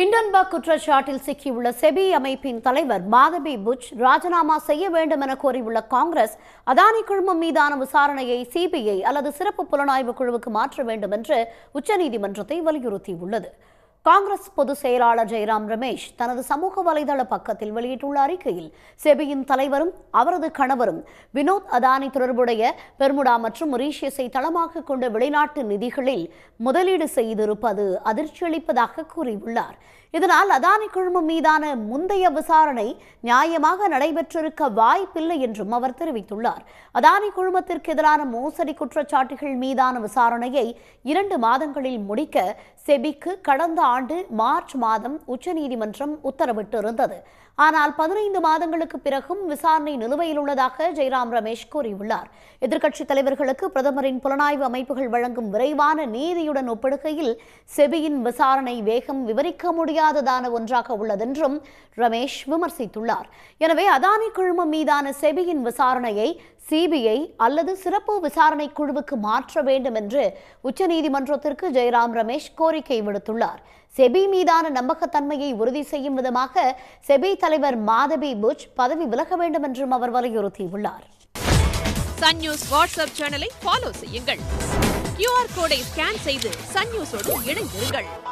ஹிண்டன்பா குற்றச்சாட்டில் சிக்கியுள்ள செபி அமைப்பின் தலைவர் மாதபி புஜ் ராஜினாமா செய்ய வேண்டும் என கோரியுள்ள காங்கிரஸ் அதானி குழுமம் மீதான விசாரணையை சிபிஐ அல்லது சிறப்பு புலனாய்வு குழுவுக்கு மாற்ற வேண்டும் என்று உச்சநீதிமன்றத்தை வலியுறுத்தியுள்ளது காங்கிரஸ் பொதுச் செயலாளர் ஜெயராம் ரமேஷ் தனது சமூக வலைதள பக்கத்தில் வெளியிட்டுள்ள அறிக்கையில் செபியின் தலைவரும் அவரது கணவரும் வினோத் அதானி தொடர்புடைய பெர்முடா மற்றும் மொரீஷியஸை தளமாக கொண்ட வெளிநாட்டு நிதிகளில் முதலீடு செய்திருப்பது அதிர்ச்சியளிப்பதாக கூறியுள்ளார் இதனால் அதானி குழுமம் மீதான முந்தைய விசாரணை நியாயமாக நடைபெற்றிருக்க வாய்ப்பில்லை என்றும் அவர் தெரிவித்துள்ளார் அதானி குழுமத்திற்கு எதிரான மோசடி குற்றச்சாட்டுகள் மீதான விசாரணையை இரண்டு மாதங்களில் முடிக்க செபிக்கு கடந்த ஆண்டு மார்ச் மாதம் உச்சநீதிமன்றம் உத்தரவிட்டிருந்தது ஆனால் பதினைந்து மாதங்களுக்கு பிறகும் விசாரணை நிலுவையில் உள்ளதாக ஜெய்ராம் ரமேஷ் கூறியுள்ளார் எதிர்க்கட்சித் தலைவர்களுக்கு பிரதமரின் புலனாய்வு அமைப்புகள் வழங்கும் விரைவான நீதியுடன் ஒப்பிடுகையில் செபியின் விசாரணை வேகம் விவரிக்க முடியாததான ஒன்றாக உள்ளதென்றும் ரமேஷ் விமர்சித்துள்ளார் எனவே அதானி குழுமம் மீதான செபியின் விசாரணையை சிபிஐ அல்லது சிறப்பு விசாரணை குழுவுக்கு மாற்ற வேண்டும் என்று உச்சநீதிமன்றத்திற்கு ஜெயராம் ரமேஷ் கோரிக்கை விடுத்துள்ளார் செபி மீதான நம்பகத்தன்மையை உறுதி செய்யும் விதமாக செபி தலைவர் மாதவி புஜ் பதவி விலக வேண்டும் என்றும் அவர் வலியுறுத்தியுள்ளார் சன் நியூஸ் வாட்ஸ்அப் சேனலை ஃபாலோ செய்யுங்கள் கியூஆர் கோடை ஸ்கேன் செய்து சன் நியூஸோடு இணைந்திருங்கள்